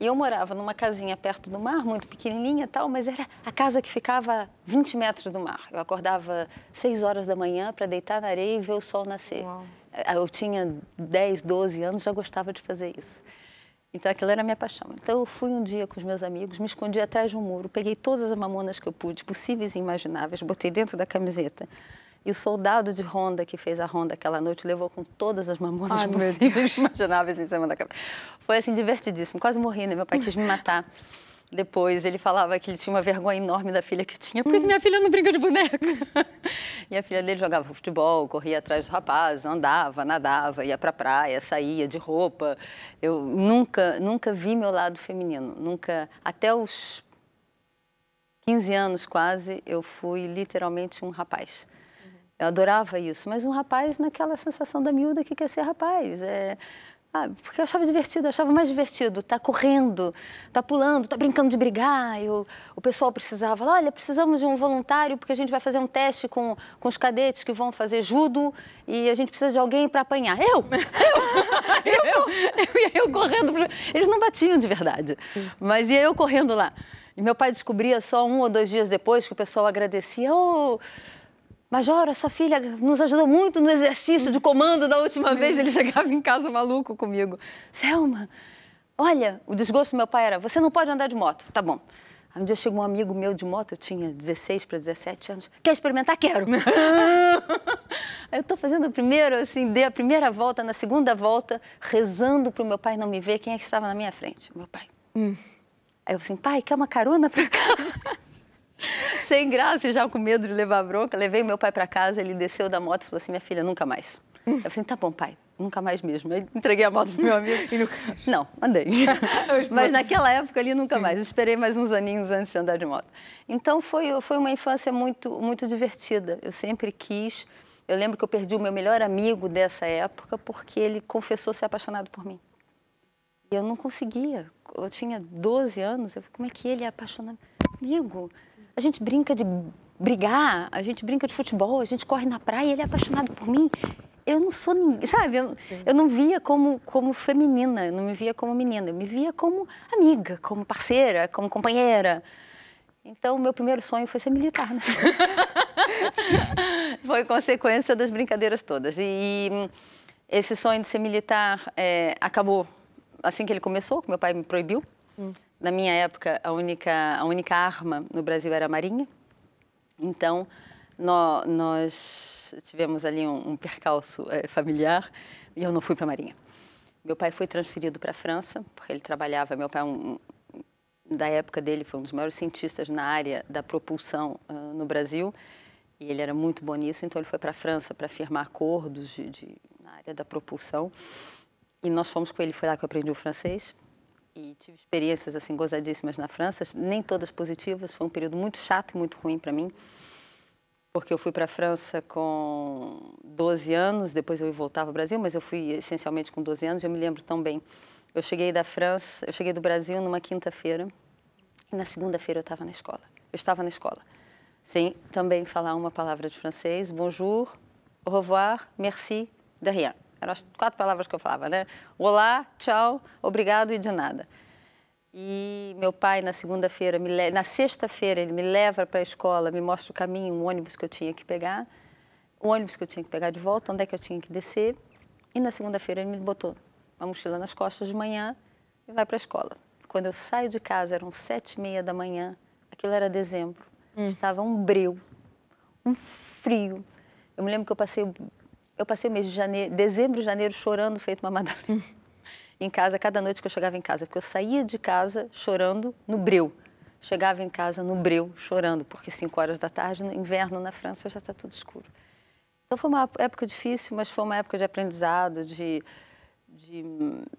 E eu morava numa casinha perto do mar, muito pequenininha e tal, mas era a casa que ficava 20 metros do mar. Eu acordava 6 horas da manhã para deitar na areia e ver o sol nascer. Uau. Eh, eu tinha 10, 12 anos, já gostava de fazer isso. Então aquilo era a minha paixão. Então eu fui um dia com os meus amigos, me escondi atrás de um muro, peguei todas as mamonas que eu pude, possíveis e imagináveis, botei dentro da camiseta e o soldado de ronda que fez a ronda aquela noite levou com todas as mamonas Ai, possíveis imagináveis em cima da cabeça. Foi assim divertidíssimo, quase morri, né? Meu pai quis me matar. Depois ele falava que ele tinha uma vergonha enorme da filha que tinha, porque hum. minha filha não brinca de boneca. e a filha dele jogava futebol, corria atrás dos rapazes, andava, nadava, ia pra praia, saía de roupa. Eu nunca, nunca vi meu lado feminino, nunca, até os 15 anos quase, eu fui literalmente um rapaz. Eu adorava isso, mas um rapaz naquela sensação da miúda que quer ser rapaz. É... Ah, porque eu achava divertido, eu achava mais divertido. Tá correndo, tá pulando, tá brincando de brigar. Eu, o pessoal precisava, olha, precisamos de um voluntário porque a gente vai fazer um teste com, com os cadetes que vão fazer judo e a gente precisa de alguém para apanhar. Eu? Eu? eu? eu? eu, eu correndo. Pro... Eles não batiam de verdade, mas ia eu correndo lá. E meu pai descobria só um ou dois dias depois que o pessoal agradecia. Oh, Major, a sua filha nos ajudou muito no exercício de comando da última vez. Ele chegava em casa maluco comigo. Selma, olha, o desgosto do meu pai era: você não pode andar de moto. Tá bom. Aí um dia chegou um amigo meu de moto, eu tinha 16 para 17 anos. Quer experimentar? Quero! Aí eu estou fazendo a primeira, assim, dei a primeira volta, na segunda volta, rezando para o meu pai não me ver quem é que estava na minha frente. Meu pai. Hum. Aí eu assim, pai, quer uma carona para casa? Sem graça, já com medo de levar bronca. Levei meu pai para casa, ele desceu da moto e falou assim: minha filha, nunca mais. Eu falei, tá bom, pai, nunca mais mesmo. Eu entreguei a moto pro meu amigo. e nunca... Não, andei. É Mas naquela época ali, nunca Sim. mais. Esperei mais uns aninhos antes de andar de moto. Então, foi, foi uma infância muito, muito divertida. Eu sempre quis. Eu lembro que eu perdi o meu melhor amigo dessa época porque ele confessou ser apaixonado por mim. E eu não conseguia. Eu tinha 12 anos. Eu falei, como é que ele é apaixonado Amigo. A gente brinca de brigar, a gente brinca de futebol, a gente corre na praia, ele é apaixonado por mim. Eu não sou ninguém, sabe? Eu, eu não via como, como feminina, eu não me via como menina, eu me via como amiga, como parceira, como companheira. Então, meu primeiro sonho foi ser militar, né? foi consequência das brincadeiras todas. E, esse sonho de ser militar é, acabou assim que ele começou, que meu pai me proibiu. Hum na minha época, a única, a única arma no Brasil era a marinha. Então, no, nós tivemos ali um, um percalço é, familiar e eu não fui para a marinha. Meu pai foi transferido para a França, porque ele trabalhava, meu pai, é um, da época dele, foi um dos maiores cientistas na área da propulsão uh, no Brasil. E ele era muito bom nisso, então ele foi para a França para firmar acordos de, de, na área da propulsão. E nós fomos com ele, foi lá que eu aprendi o francês e tive experiências assim gozadíssimas na França, nem todas positivas, foi um período muito chato e muito ruim para mim. Porque eu fui para a França com 12 anos, depois eu voltava ao Brasil, mas eu fui essencialmente com 12 anos, eu me lembro tão bem. Eu cheguei da França, eu cheguei do Brasil numa quinta-feira, e na segunda-feira eu estava na escola. Eu estava na escola. Sem também falar uma palavra de francês, bonjour, au revoir, merci, de rien. Eram as quatro palavras que eu falava, né? Olá, tchau, obrigado e de nada. E meu pai, na segunda-feira, le... na sexta-feira, ele me leva para a escola, me mostra o caminho, um ônibus que eu tinha que pegar, o ônibus que eu tinha que pegar de volta, onde é que eu tinha que descer. E na segunda-feira, ele me botou uma mochila nas costas de manhã e vai para a escola. Quando eu saio de casa, eram sete e meia da manhã, aquilo era dezembro, hum. estava um breu, um frio. Eu me lembro que eu passei eu passei o mês de janeiro, dezembro, janeiro chorando, feito uma madalena. em casa, cada noite que eu chegava em casa, porque eu saía de casa chorando no breu. Chegava em casa no breu chorando, porque 5 horas da tarde, no inverno na França, já está tudo escuro. Então foi uma época difícil, mas foi uma época de aprendizado, de, de,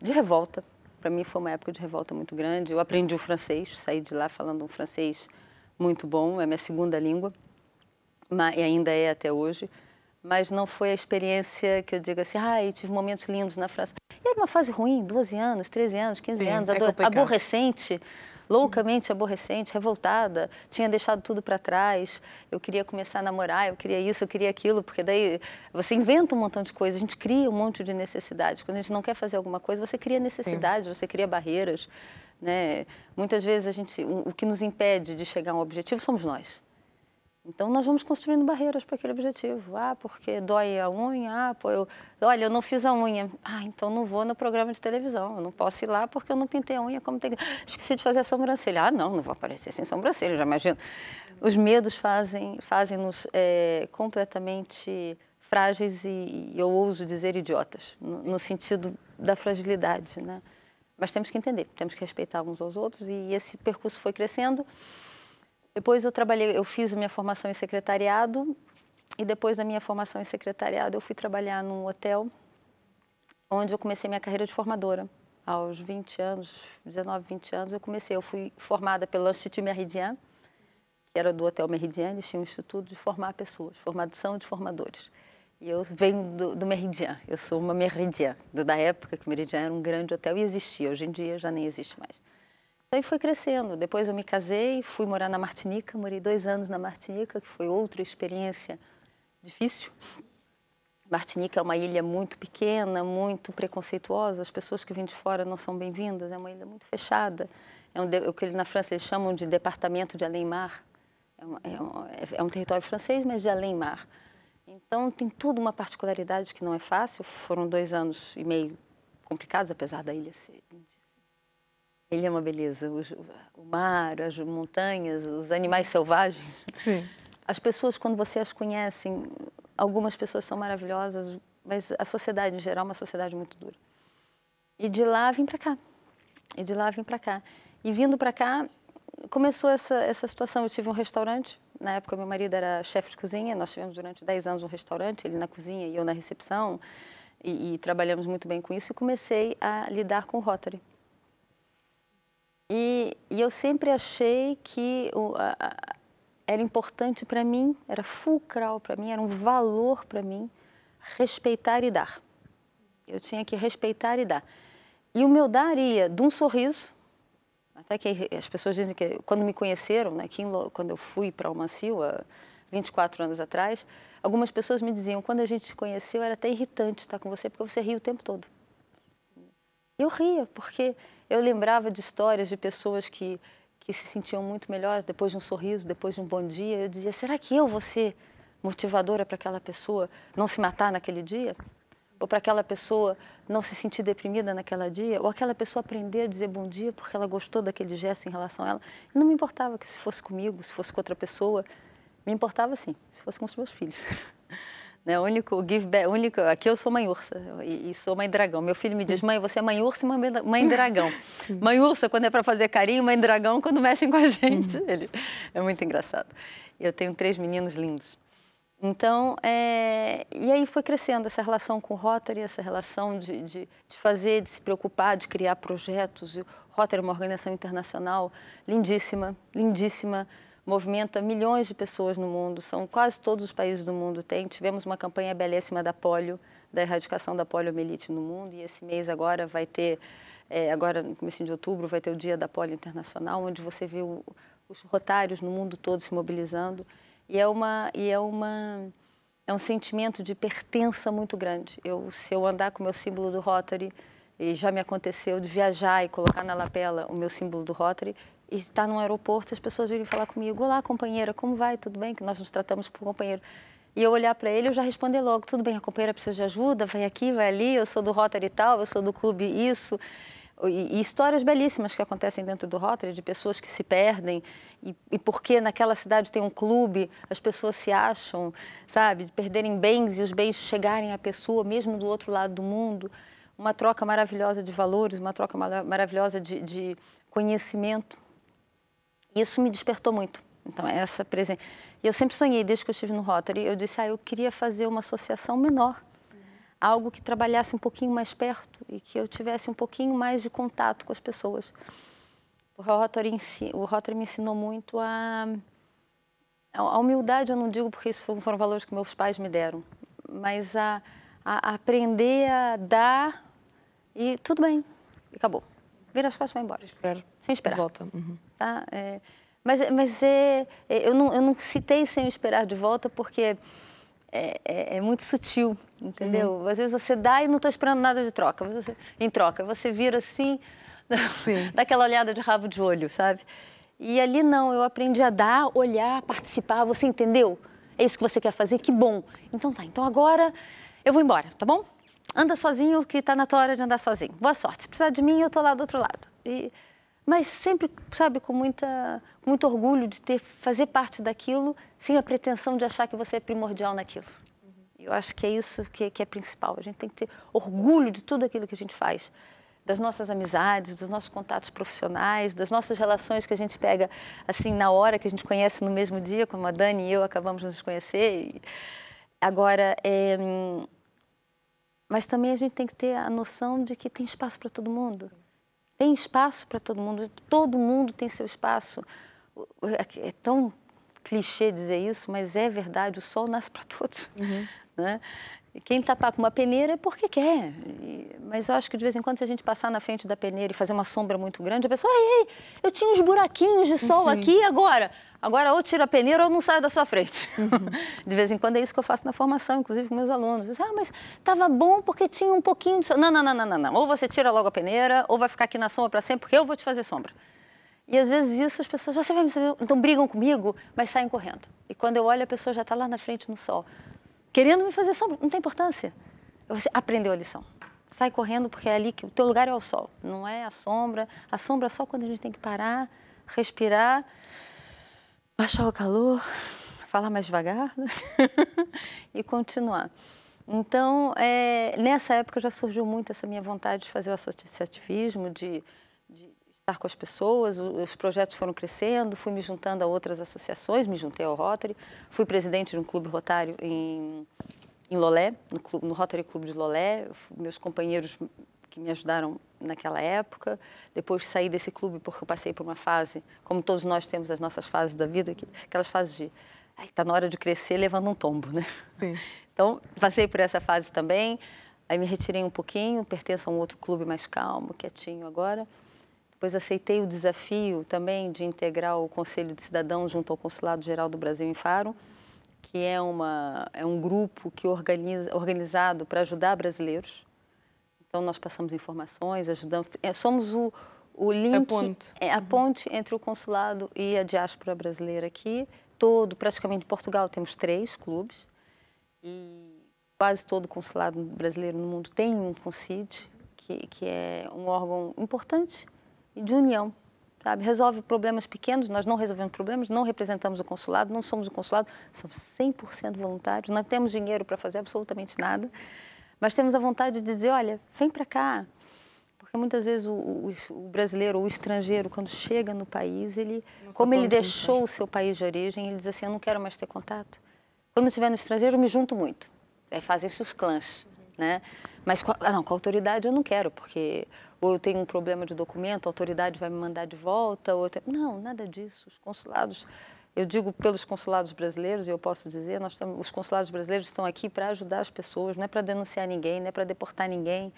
de revolta. Para mim foi uma época de revolta muito grande. Eu aprendi o francês, saí de lá falando um francês muito bom, é minha segunda língua, mas, e ainda é até hoje mas não foi a experiência que eu digo assim, ai, ah, tive momentos lindos na França. E era uma fase ruim, 12 anos, 13 anos, 15 Sim, anos, é aborrecente, loucamente aborrecente, revoltada, tinha deixado tudo para trás, eu queria começar a namorar, eu queria isso, eu queria aquilo, porque daí você inventa um montão de coisas, a gente cria um monte de necessidades. Quando a gente não quer fazer alguma coisa, você cria necessidades, Sim. você cria barreiras, né? Muitas vezes a gente, o, o que nos impede de chegar a um objetivo somos nós. Então, nós vamos construindo barreiras para aquele objetivo. Ah, porque dói a unha. Ah, pô, eu... Olha, eu não fiz a unha. Ah, então não vou no programa de televisão. Eu não posso ir lá porque eu não pintei a unha como tem que... Esqueci de fazer a sobrancelha. Ah, não, não vou aparecer sem sobrancelha, já imagino. Os medos fazem-nos fazem é, completamente frágeis e, eu ouso dizer, idiotas, no, no sentido da fragilidade, né? Mas temos que entender, temos que respeitar uns aos outros e esse percurso foi crescendo. Depois eu trabalhei, eu fiz minha formação em secretariado e depois da minha formação em secretariado eu fui trabalhar num hotel onde eu comecei minha carreira de formadora. Aos 20 anos, 19, 20 anos, eu comecei. Eu fui formada pelo Instituto Meridian, que era do Hotel Meridian, eles tinham um instituto de formar pessoas, formação de formadores. E eu venho do, do Meridian, eu sou uma Meridian, da época que o Meridian era um grande hotel e existia, hoje em dia já nem existe mais. Aí foi crescendo. Depois eu me casei, fui morar na Martinica, morei dois anos na Martinica, que foi outra experiência difícil. Martinica é uma ilha muito pequena, muito preconceituosa. As pessoas que vêm de fora não são bem-vindas. É uma ilha muito fechada. É um, o que na França eles chamam de departamento de além-mar. É, é, um, é, um, território francês, mas de além-mar. Então tem tudo uma particularidade que não é fácil. Foram dois anos e meio complicados, apesar da ilha ser ele é uma beleza. O, mar, as montanhas, os animais selvagens. Sim. As pessoas, quando você as conhece, algumas pessoas são maravilhosas, mas a sociedade em geral é uma sociedade muito dura. E de lá vim para cá. E de lá vim para cá. E vindo para cá, começou essa, essa situação. Eu tive um restaurante. Na época, meu marido era chefe de cozinha. Nós tivemos durante 10 anos um restaurante, ele na cozinha e eu na recepção. E, e trabalhamos muito bem com isso. E comecei a lidar com o Rotary. E, e eu sempre achei que o, a, a, era importante para mim, era fulcral para mim, era um valor para mim respeitar e dar. Eu tinha que respeitar e dar. E o meu dar ia de um sorriso, até que as pessoas dizem que quando me conheceram, né, quando eu fui para uma Silva, 24 anos atrás, algumas pessoas me diziam, quando a gente se conheceu era até irritante estar com você, porque você ria o tempo todo. Eu ria, porque eu lembrava de histórias de pessoas que, que se sentiam muito melhor depois de um sorriso, depois de um bom dia. Eu dizia, será que eu vou ser motivadora para aquela pessoa não se matar naquele dia? Ou para aquela pessoa não se sentir deprimida naquela dia? Ou aquela pessoa aprender a dizer bom dia porque ela gostou daquele gesto em relação a ela? Eu não me importava que se fosse comigo, se fosse com outra pessoa. Me importava, sim, se fosse com os meus filhos. Né? O único give back, único, aqui eu sou mãe ursa e, e, sou mãe dragão. Meu filho me diz, mãe, você é mãe ursa e mãe, mãe dragão. mãe ursa quando é para fazer carinho, mãe dragão quando mexem com a uhum. gente. Ele, é muito engraçado. Eu tenho três meninos lindos. Então, é... e aí foi crescendo essa relação com o Rotary, essa relação de, de, de, fazer, de se preocupar, de criar projetos. O Rotary é uma organização internacional lindíssima, lindíssima, movimenta milhões de pessoas no mundo, são quase todos os países do mundo têm. Tivemos uma campanha belíssima da polio, da erradicação da poliomielite no mundo e esse mês agora vai ter, é, agora no começo de outubro, vai ter o Dia da Polio Internacional, onde você vê o, os rotários no mundo todo se mobilizando e é uma e é uma é um sentimento de pertença muito grande. Eu, se eu andar com o meu símbolo do Rotary, e já me aconteceu de viajar e colocar na lapela o meu símbolo do Rotary, e estar tá num aeroporto, as pessoas virem falar comigo, olá companheira, como vai, tudo bem? Que nós nos tratamos por companheiro. E eu olhar para ele, eu já responder logo, tudo bem, a companheira precisa de ajuda, vai aqui, vai ali, eu sou do Rotary e tal, eu sou do clube isso. E, e, histórias belíssimas que acontecem dentro do Rotary, de pessoas que se perdem e, e porque naquela cidade tem um clube, as pessoas se acham, sabe, de perderem bens e os bens chegarem à pessoa, mesmo do outro lado do mundo. Uma troca maravilhosa de valores, uma troca maravilhosa de, de conhecimento isso me despertou muito. Então, essa presença. E Eu sempre sonhei, desde que eu estive no Rotary, eu disse, ah, eu queria fazer uma associação menor. Algo que trabalhasse um pouquinho mais perto e que eu tivesse um pouquinho mais de contato com as pessoas. O Rotary, o Rotary me ensinou muito a... A humildade eu não digo porque isso foram valores que meus pais me deram, mas a, a aprender a dar e tudo bem, e acabou. Vira as costas e vai embora. Sem esperar. Sem esperar. Volta. Uhum. Tá? É, mas mas é, é, eu, não, eu não citei sem esperar de volta porque é, é, é muito sutil, entendeu? Uhum. Às vezes você dá e não estou esperando nada de troca. Você, em troca, você vira assim, dá aquela olhada de rabo de olho, sabe? E ali não, eu aprendi a dar, olhar, participar, você entendeu? É isso que você quer fazer, que bom. Então tá, então agora eu vou embora, tá bom? anda sozinho que está na tua hora de andar sozinho. Boa sorte. Se precisar de mim, eu estou lá do outro lado. E, mas sempre, sabe, com muita, muito orgulho de ter fazer parte daquilo, sem a pretensão de achar que você é primordial naquilo. Uhum. Eu acho que é isso que, que é principal. A gente tem que ter orgulho de tudo aquilo que a gente faz das nossas amizades, dos nossos contatos profissionais, das nossas relações que a gente pega assim na hora que a gente conhece no mesmo dia, como a Dani e eu acabamos de nos conhecer. Agora, é, mas também a gente tem que ter a noção de que tem espaço para todo mundo. Tem espaço para todo mundo, todo mundo tem seu espaço. É, é tão clichê dizer isso, mas é verdade, o sol nasce para todos. Uhum. Né? Quem tapar com uma peneira é porque quer. mas eu acho que de vez em quando, se a gente passar na frente da peneira e fazer uma sombra muito grande, a pessoa, ei, ei eu tinha uns buraquinhos de sol Sim. aqui agora. Agora, ou tira a peneira ou não saio da sua frente. Uhum. De vez em quando é isso que eu faço na formação, inclusive com meus alunos. Digo, ah, mas estava bom porque tinha um pouquinho de... Não, não, não, não, não, não. Ou você tira logo a peneira, ou vai ficar aqui na sombra para sempre, porque eu vou te fazer sombra. E às vezes isso as pessoas, você vai me saber, então brigam comigo, mas saem correndo. E quando eu olho, a pessoa já está lá na frente no sol, querendo me fazer sombra, não tem importância. Você aprendeu a lição. Sai correndo porque é ali que o teu lugar é o sol, não é a sombra. A sombra é só quando a gente tem que parar, respirar baixar o calor, falar mais devagar né? e continuar. Então, é, nessa época já surgiu muito essa minha vontade de fazer o associativismo, de, de, estar com as pessoas. Os projetos foram crescendo, fui me juntando a outras associações, me juntei ao Rotary, fui presidente de um clube rotário em, em Lolé, no, clube, no Rotary Clube de Lolé. Meus companheiros que me ajudaram naquela época. Depois saí desse clube porque eu passei por uma fase, como todos nós temos as nossas fases da vida, que, aquelas fases de está na hora de crescer levando um tombo, né? Sim. Então, passei por essa fase também. Aí me retirei um pouquinho, pertenço a um outro clube mais calmo, quietinho agora. Depois aceitei o desafio também de integrar o Conselho de Cidadãos junto ao Consulado Geral do Brasil em Faro, que é, uma, é um grupo que organiza, organizado para ajudar brasileiros então, nós passamos informações, ajudamos, é, somos o, o link, a ponte. É, a ponte entre o consulado e a diáspora brasileira aqui. Todo, praticamente, Portugal temos três clubes e quase todo consulado brasileiro no mundo tem um CONCID, que, que é um órgão importante de união. Sabe? Resolve problemas pequenos, nós não resolvemos problemas, não representamos o consulado, não somos o consulado, somos 100% voluntários, não temos dinheiro para fazer absolutamente nada mas temos a vontade de dizer, olha, vem para cá. Porque muitas vezes o, o, o, brasileiro ou o estrangeiro, quando chega no país, ele, como ele deixou o seu país de origem, ele diz assim, eu não quero mais ter contato. Quando estiver no estrangeiro, eu me junto muito. é fazem-se os clãs, né? Mas com, ah, não, com a autoridade eu não quero, porque ou eu tenho um problema de documento, a autoridade vai me mandar de volta, ou tenho... não, nada disso. Os consulados eu digo pelos consulados brasileiros, e eu posso dizer, nós estamos, os consulados brasileiros estão aqui para ajudar as pessoas, não é para denunciar ninguém, não é para deportar ninguém.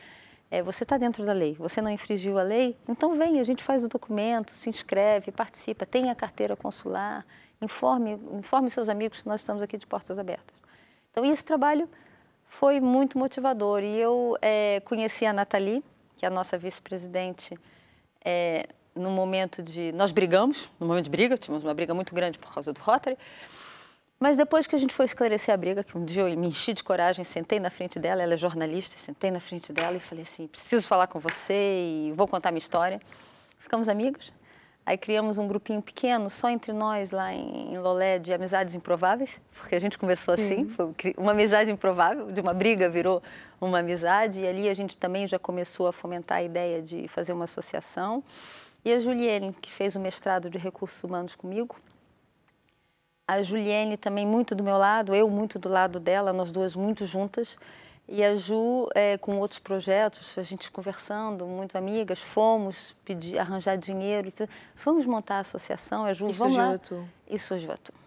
É, você está dentro da lei, você não infringiu a lei, então vem, a gente faz o documento, se inscreve, participa, tenha a carteira consular, informe, informe seus amigos que nós estamos aqui de portas abertas. Então, esse trabalho foi muito motivador e eu é, conheci a Nathalie, que é a nossa vice-presidente, é, no momento de. Nós brigamos, no momento de briga, tivemos uma briga muito grande por causa do Rotary. Mas depois que a gente foi esclarecer a briga, que um dia eu me enchi de coragem, sentei na frente dela, ela é jornalista, sentei na frente dela e falei assim: preciso falar com você e vou contar minha história. Ficamos amigos, Aí criamos um grupinho pequeno, só entre nós lá em, em Lolé, de amizades improváveis, porque a gente começou assim, foi uma amizade improvável, de uma briga virou uma amizade, e ali a gente também já começou a fomentar a ideia de fazer uma associação. E a Juliane, que fez o mestrado de recursos humanos comigo. A Juliane também muito do meu lado, eu muito do lado dela, nós duas muito juntas. E a Ju, é, com outros projetos, a gente conversando, muito amigas, fomos pedir, arranjar dinheiro. Vamos montar a associação, a Ju, Isso vamos lá. É Isso, Juato.